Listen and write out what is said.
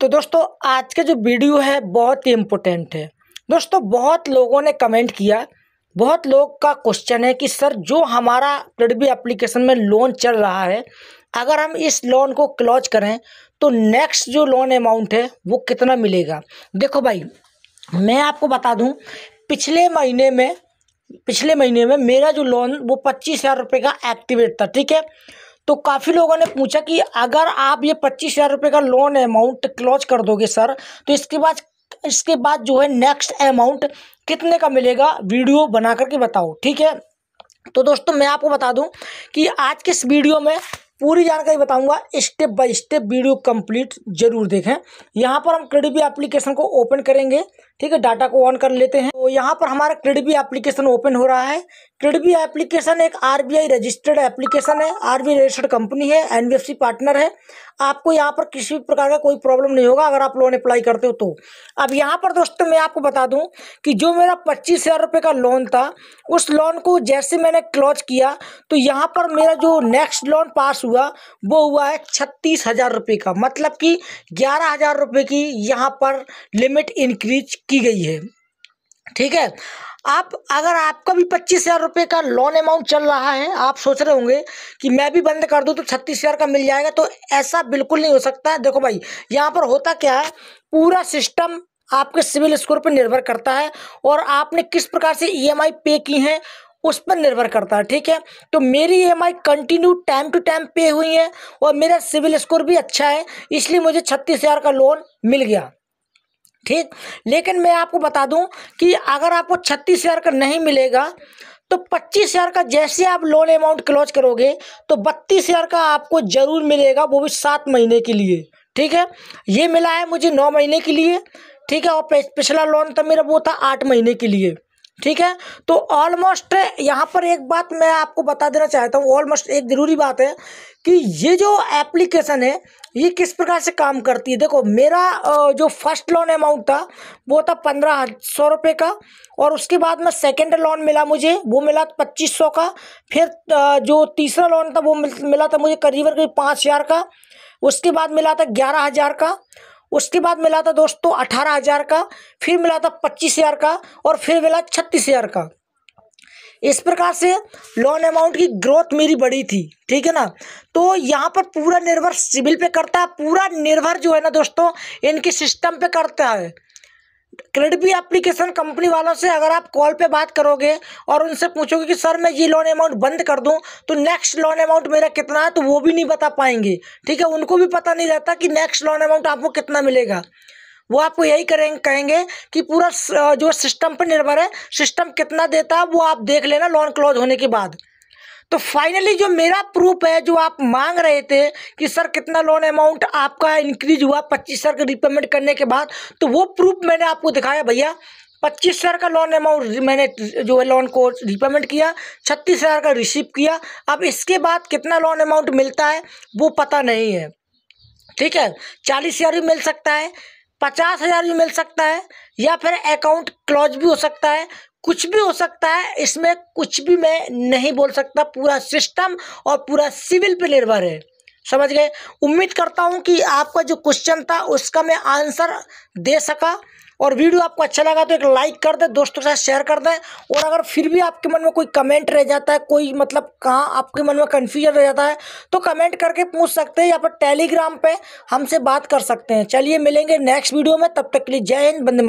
तो दोस्तों आज का जो वीडियो है बहुत ही इम्पोर्टेंट है दोस्तों बहुत लोगों ने कमेंट किया बहुत लोग का क्वेश्चन है कि सर जो हमारा क्रेडिबी एप्लीकेशन में लोन चल रहा है अगर हम इस लोन को क्लोज करें तो नेक्स्ट जो लोन अमाउंट है वो कितना मिलेगा देखो भाई मैं आपको बता दूं पिछले महीने में पिछले महीने में मेरा जो लोन वो पच्चीस हज़ार रुपये का एक्टिवेट था ठीक है तो काफ़ी लोगों ने पूछा कि अगर आप ये पच्चीस हज़ार रुपये का लोन अमाउंट क्लोज कर दोगे सर तो इसके बाद इसके बाद जो है नेक्स्ट अमाउंट कितने का मिलेगा वीडियो बना करके बताओ ठीक है तो दोस्तों मैं आपको बता दूं कि आज के इस वीडियो में पूरी जानकारी बताऊंगा step by step video complete जरूर देखें यहाँ पर हम क्रेडिट भी एप्लीकेशन को ओपन करेंगे ठीक है डाटा को ऑन कर लेते हैं तो यहाँ पर हमारा क्रिडबी एप्लीकेशन ओपन हो रहा है क्रिडबी एप्लीकेशन एक आरबीआई रजिस्टर्ड एप्लीकेशन है आरबीआई रजिस्टर्ड कंपनी है एनबीएफसी पार्टनर है आपको यहाँ पर किसी भी प्रकार का कोई प्रॉब्लम नहीं होगा अगर आप लोन अप्लाई करते हो तो अब यहाँ पर दोस्तों मैं आपको बता दूँ कि जो मेरा पच्चीस हज़ार रुपये का लोन था उस लोन को जैसे मैंने क्लोज किया तो यहाँ पर मेरा जो नेक्स्ट लोन पास हुआ वो हुआ है छत्तीस हज़ार रुपये का मतलब कि ग्यारह हज़ार रुपये की यहाँ पर लिमिट इंक्रीज की गई है ठीक है आप अगर आपका भी पच्चीस हज़ार रुपये का लोन अमाउंट चल रहा है आप सोच रहे होंगे कि मैं भी बंद कर दूं तो छत्तीस हज़ार का मिल जाएगा तो ऐसा बिल्कुल नहीं हो सकता है देखो भाई यहाँ पर होता क्या है पूरा सिस्टम आपके सिविल स्कोर पर निर्भर करता है और आपने किस प्रकार से ई e पे की है उस पर निर्भर करता है ठीक है तो मेरी E M I continue time to time पे हुई है और मेरा सिविल स्कोर भी अच्छा है इसलिए मुझे छत्तीस हज़ार का लोन मिल गया ठीक लेकिन मैं आपको बता दूं कि अगर आपको छत्तीस हज़ार का नहीं मिलेगा तो पच्चीस हज़ार का जैसे आप लोन अमाउंट क्लोज करोगे तो बत्तीस हज़ार का आपको ज़रूर मिलेगा वो भी सात महीने के लिए ठीक है ये मिला है मुझे नौ महीने के लिए ठीक है और पिछला लोन तो था मेरा वो था आठ महीने के लिए ठीक है तो ऑलमोस्ट यहाँ पर एक बात मैं आपको बता देना चाहता हूँ ऑलमोस्ट एक ज़रूरी बात है कि ये जो एप्लीकेशन है ये किस प्रकार से काम करती है देखो मेरा जो फर्स्ट लोन अमाउंट था वो था पंद्रह सौ रुपये का और उसके बाद में सेकेंड लोन मिला मुझे वो मिला पच्चीस सौ का फिर जो तीसरा लोन था वो मिला था मुझे करीबन करीब पाँच हज़ार का उसके बाद मिला था ग्यारह हज़ार का उसके बाद मिला था दोस्तों अठारह हज़ार का फिर मिला था पच्चीस हज़ार का और फिर मिला छत्तीस हज़ार का इस प्रकार से लोन अमाउंट की ग्रोथ मेरी बड़ी थी ठीक है ना तो यहाँ पर पूरा निर्भर सिविल पे करता है पूरा निर्भर जो है ना दोस्तों इनके सिस्टम पे करता है क्रेडिट भी एप्लीकेशन कंपनी वालों से अगर आप कॉल पे बात करोगे और उनसे पूछोगे कि सर मैं ये लोन अमाउंट बंद कर दूं तो नेक्स्ट लोन अमाउंट मेरा कितना है तो वो भी नहीं बता पाएंगे ठीक है उनको भी पता नहीं रहता कि नेक्स्ट लोन अमाउंट आपको कितना मिलेगा वो आपको यही करेंगे कहेंगे कि पूरा जो सिस्टम पर निर्भर है सिस्टम कितना देता है वो आप देख लेना लोन क्लोज होने के बाद तो फाइनली जो मेरा प्रूफ है जो आप मांग रहे थे कि सर कितना लोन अमाउंट आपका इंक्रीज हुआ पच्चीस सर का रिपेमेंट करने के बाद तो वो प्रूफ मैंने आपको दिखाया भैया पच्चीस हज़ार का लोन अमाउंट मैंने जो है लोन को रिपेमेंट किया छत्तीस हज़ार का रिसीव किया अब इसके बाद कितना लोन अमाउंट मिलता है वो पता नहीं है ठीक है चालीस हज़ार भी मिल सकता है पचास हज़ार भी मिल सकता है या फिर अकाउंट क्लोज भी हो सकता है कुछ भी हो सकता है इसमें कुछ भी मैं नहीं बोल सकता पूरा सिस्टम और पूरा सिविल पर निर्भर है समझ गए उम्मीद करता हूँ कि आपका जो क्वेश्चन था उसका मैं आंसर दे सका और वीडियो आपको अच्छा लगा तो एक लाइक कर दें दोस्तों के साथ शेयर कर दें और अगर फिर भी आपके मन में कोई कमेंट रह जाता है कोई मतलब कहाँ आपके मन में कन्फ्यूजन रह जाता है तो कमेंट करके पूछ सकते हैं या फिर टेलीग्राम पे हमसे बात कर सकते हैं चलिए मिलेंगे नेक्स्ट वीडियो में तब तक के लिए जय हिंद बंदे